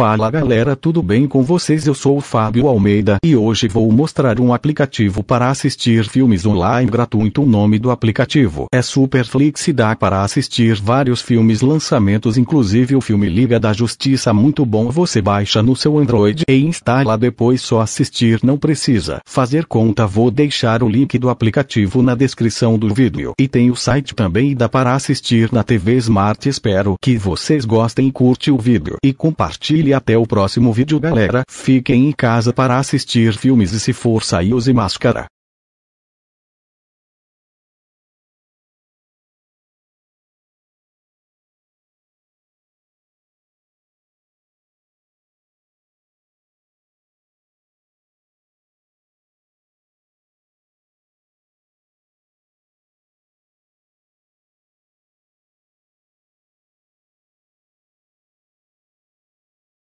Fala galera, tudo bem com vocês? Eu sou o Fábio Almeida e hoje vou mostrar um aplicativo para assistir filmes online gratuito. O nome do aplicativo é Superflix e dá para assistir vários filmes lançamentos, inclusive o filme Liga da Justiça, muito bom. Você baixa no seu Android e instala depois só assistir, não precisa fazer conta. Vou deixar o link do aplicativo na descrição do vídeo. E tem o site também dá para assistir na TV Smart. Espero que vocês gostem, curte o vídeo e compartilhe e até o próximo vídeo galera. Fiquem em casa para assistir filmes e se for sair use máscara.